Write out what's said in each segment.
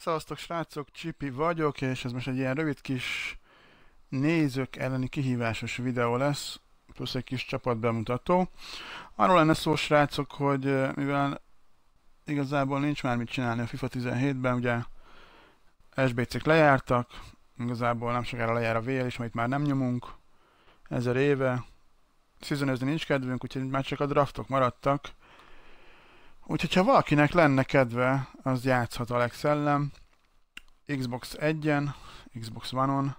Szavaztok srácok, Csipi vagyok, és ez most egy ilyen rövid kis nézők elleni kihívásos videó lesz, plusz egy kis csapat bemutató. Arról lenne szó srácok, hogy mivel igazából nincs már mit csinálni a FIFA 17-ben, ugye SBC-k lejártak, igazából nem sokára lejár a VL is, amit már nem nyomunk, ezer éve, szizonőzni nincs kedvünk, úgyhogy már csak a draftok maradtak, Úgyhogy ha valakinek lenne kedve, az játszhat Alex ellen. Xbox 1-en, Xbox One-on.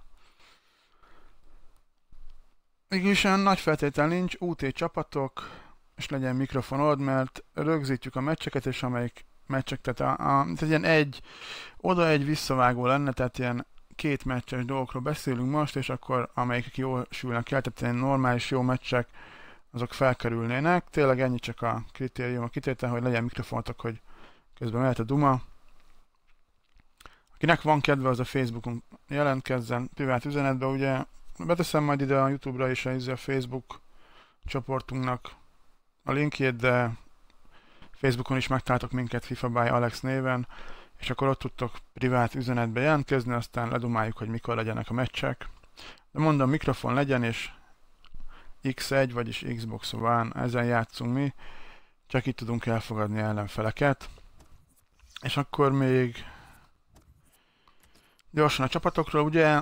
Mégis olyan nagy feltétel nincs, UT csapatok, és legyen mikrofon old, mert rögzítjük a meccseket, és amelyik meccsek, tehát, a, a, tehát ilyen egy, oda egy visszavágó lenne, tehát ilyen két meccses dolgokról beszélünk most, és akkor amelyik jól sülnek el, tehát ilyen normális jó meccsek, azok felkerülnének. Tényleg ennyi csak a kritérium a kitétel, hogy legyen mikrofontok, hogy közben mehet a duma. Akinek van kedve, az a Facebookon jelentkezzen privát üzenetbe, ugye beteszem majd ide a Youtube-ra és a, izé a Facebook csoportunknak a linkjét, de Facebookon is megtaláltok minket FIFA by Alex néven, és akkor ott tudtok privát üzenetbe jelentkezni, aztán ledumáljuk, hogy mikor legyenek a meccsek. De mondom, mikrofon legyen, és X1, vagyis Xbox One, ezen játszunk mi, csak itt tudunk elfogadni ellenfeleket. És akkor még gyorsan a csapatokról, ugye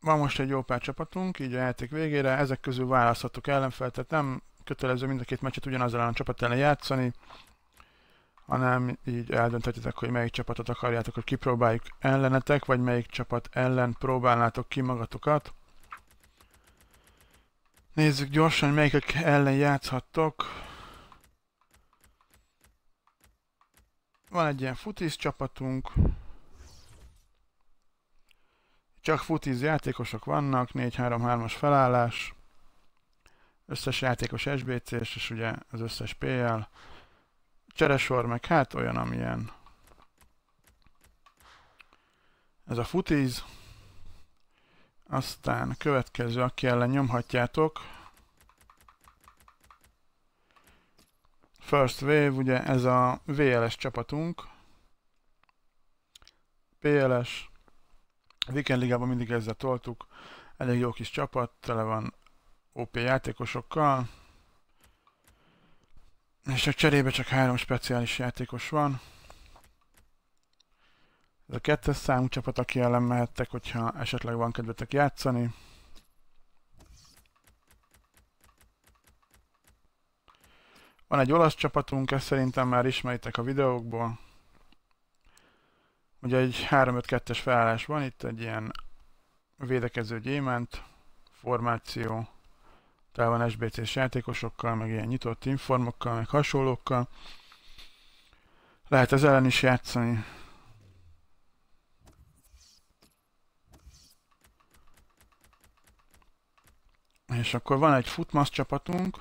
van most egy jó pár csapatunk, így a játék végére, ezek közül választhatok ellenfelet, tehát nem kötelező mind a két meccset ugyanazzal a csapat ellen játszani, hanem így eldönthetitek, hogy melyik csapatot akarjátok, hogy kipróbáljuk ellenetek, vagy melyik csapat ellen próbálnátok ki magatokat. Nézzük gyorsan, hogy melyikek ellen játszhattok. Van egy ilyen futis csapatunk. Csak futiz játékosok vannak, 4-3-3-as felállás. Összes játékos sbc és ugye az összes PL. Cseresor meg hát olyan, amilyen. Ez a futiz. Aztán következő, aki ellen nyomhatjátok. First Wave, ugye ez a VLS csapatunk. PLS. Weekend Ligában mindig ezzel toltuk. Elég jó kis csapat, tele van OP játékosokkal. És a cserébe csak három speciális játékos van. Ez a kettes számú csapat, aki ellen mehettek, hogyha esetleg van kedvetek játszani. Van egy olasz csapatunk, ezt szerintem már ismeritek a videókból. Ugye egy 3-5-2-es felállás van, itt egy ilyen védekező gyémánt formáció, tele van SBC-s játékosokkal, meg ilyen nyitott informokkal, meg hasonlókkal. Lehet ez ellen is játszani. És akkor van egy futmasz csapatunk.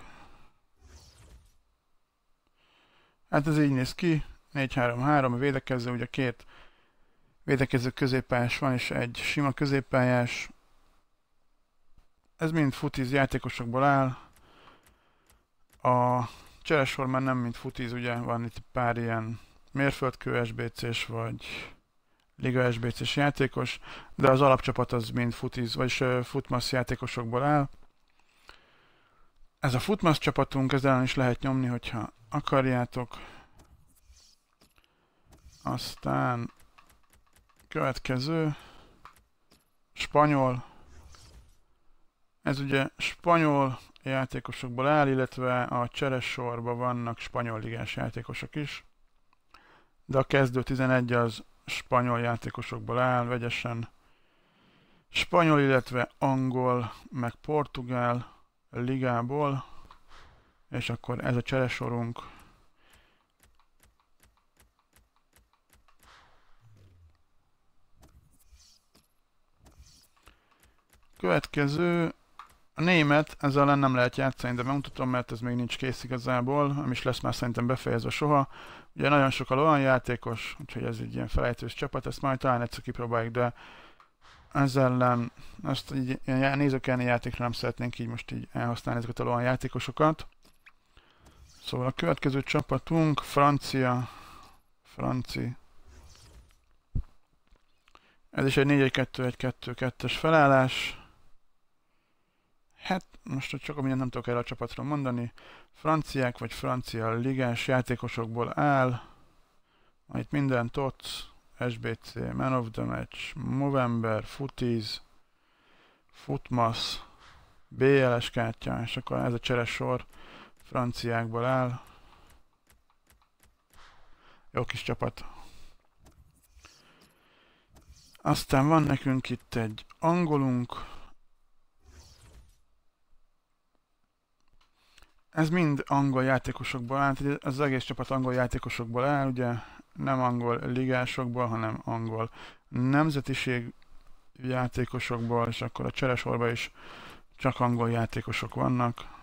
Hát ez így néz ki. 4-3-3 a védekező, ugye két védekező középpályás van, és egy sima középpályás. Ez mind futiz játékosokból áll. A cseresor már nem mint futiz, ugye van itt pár ilyen mérföldkő SBC-s vagy Liga SBC-s játékos, de az alapcsapat az mind futiz, vagyis futmasz játékosokból áll. Ez a futmasz csapatunk, ellen is lehet nyomni, hogyha akarjátok. Aztán következő. Spanyol. Ez ugye spanyol játékosokból áll, illetve a sorba vannak spanyol ligás játékosok is. De a kezdő 11 az spanyol játékosokból áll, vegyesen spanyol, illetve angol, meg portugál ligából, és akkor ez a cseresorunk Következő a német, ezzel ellen nem lehet játszani, de megmutatom, mert ez még nincs kész igazából, nem is lesz már szerintem befejezve soha. Ugye nagyon sokkal olyan játékos, úgyhogy ez egy ilyen felejtős csapat, ezt majd talán egyszer kipróbáljuk, de ez ellen ezt így nézők elleni játékra nem szeretnénk így most így elhasználni ezeket a játékosokat. Szóval a következő csapatunk francia, franci. Ez is egy 4 2 1 2 2 es felállás. Hát most hogy csak amilyen nem tudok erre a csapatról mondani. Franciák vagy francia ligás játékosokból áll. amit minden, tudsz. SBC, Man of the Match, Movember, Footies, Footmas, BLS kártya, és akkor ez a cseresor franciákból áll. Jó kis csapat. Aztán van nekünk itt egy angolunk. Ez mind angol játékosokból áll, Ez az egész csapat angol játékosokból áll, ugye nem angol ligásokból, hanem angol nemzetiség játékosokból, és akkor a cseresorban is csak angol játékosok vannak.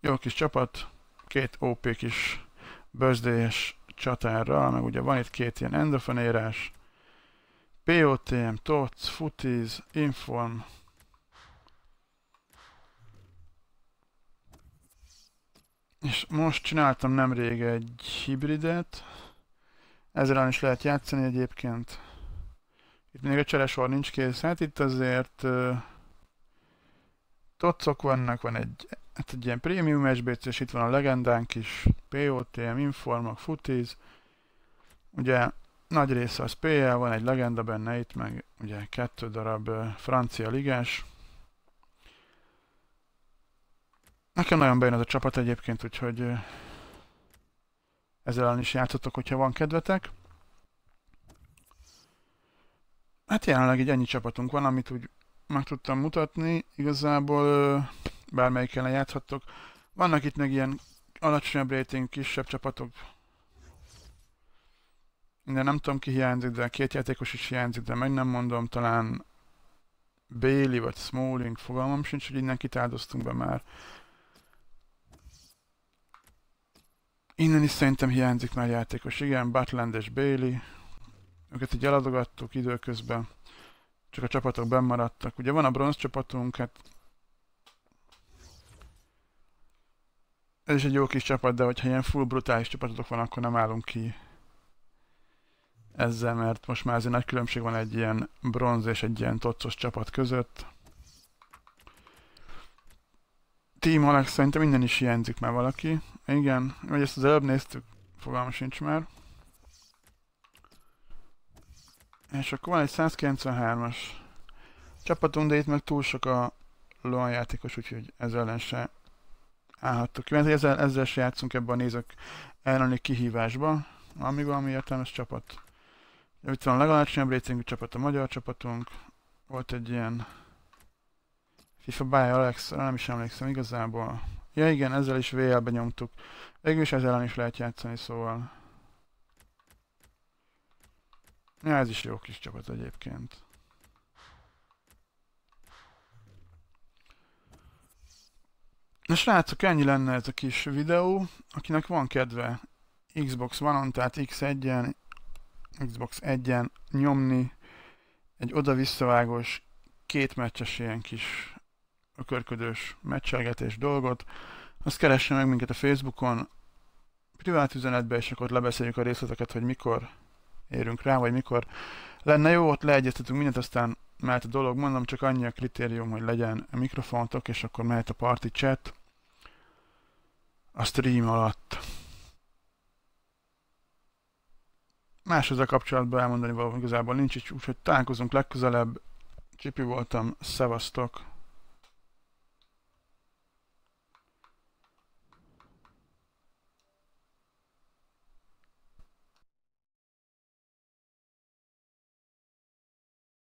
Jó kis csapat, két OP kis bőzdélyes csatárral, meg ugye van itt két ilyen endofenérás, POTM, TOTS, FUTIS, INFORM, És most csináltam nemrég egy hibridet. Ezzel is lehet játszani egyébként. Itt még a cseresor nincs kész. Hát itt azért uh, tocok vannak, van egy, hát egy ilyen prémium SBC, és itt van a legendánk is, POTM, Informak, Footies. Ugye nagy része az PL, van egy legenda benne itt, meg ugye kettő darab uh, francia ligás. Nekem nagyon bejön ez a csapat egyébként, úgyhogy ezzel ellen is játszottok, hogyha van kedvetek. Hát jelenleg egy ennyi csapatunk van, amit úgy meg tudtam mutatni. Igazából bármelyikkel játszhattok. Vannak itt meg ilyen alacsonyabb rating, kisebb csapatok. Minden nem tudom ki hiányzik, de két játékos is hiányzik, de meg nem mondom, talán Bailey vagy Smalling, fogalmam sincs, hogy innen kitáldoztunk be már. Innen is szerintem hiányzik már játékos. Igen, Butland és Bailey. Őket így eladogattuk időközben. Csak a csapatok bennmaradtak. Ugye van a bronz csapatunk, hát... Ez is egy jó kis csapat, de hogyha ilyen full brutális csapatok van, akkor nem állunk ki ezzel, mert most már azért nagy különbség van egy ilyen bronz és egy ilyen toccos csapat között. Team Alex szerintem minden is hiányzik már valaki. Igen, vagy ezt az előbb néztük, fogalma sincs már. És akkor van egy 193-as csapatunk, de itt meg túl sok a loan játékos, úgyhogy ezzel ellen se állhattuk ki. Mert ezzel, ezzel se játszunk ebben a nézők elleni kihívásba, amíg valami értelmes csapat. Itt van a legalacsonyabb rétingű csapat a magyar csapatunk. Volt egy ilyen FIFA by Alex, nem is emlékszem igazából. Ja igen, ezzel is VL-be nyomtuk. Végül is ezzel is lehet játszani, szóval. Ja, ez is jó kis csapat egyébként. Na srácok, ennyi lenne ez a kis videó. Akinek van kedve Xbox One-on, tehát X1-en, Xbox 1-en nyomni egy oda-visszavágos, két meccses ilyen kis a körködős meccselgetés dolgot, azt keresse meg minket a Facebookon, privát üzenetbe, és akkor lebeszéljük a részleteket, hogy mikor érünk rá, vagy mikor lenne jó, ott leegyeztetünk mindent, aztán mehet a dolog, mondom, csak annyi a kritérium, hogy legyen a mikrofontok, és akkor mehet a party chat a stream alatt. Más ezzel kapcsolatban elmondani való igazából nincs, úgyhogy találkozunk legközelebb. Csipi voltam, szevasztok!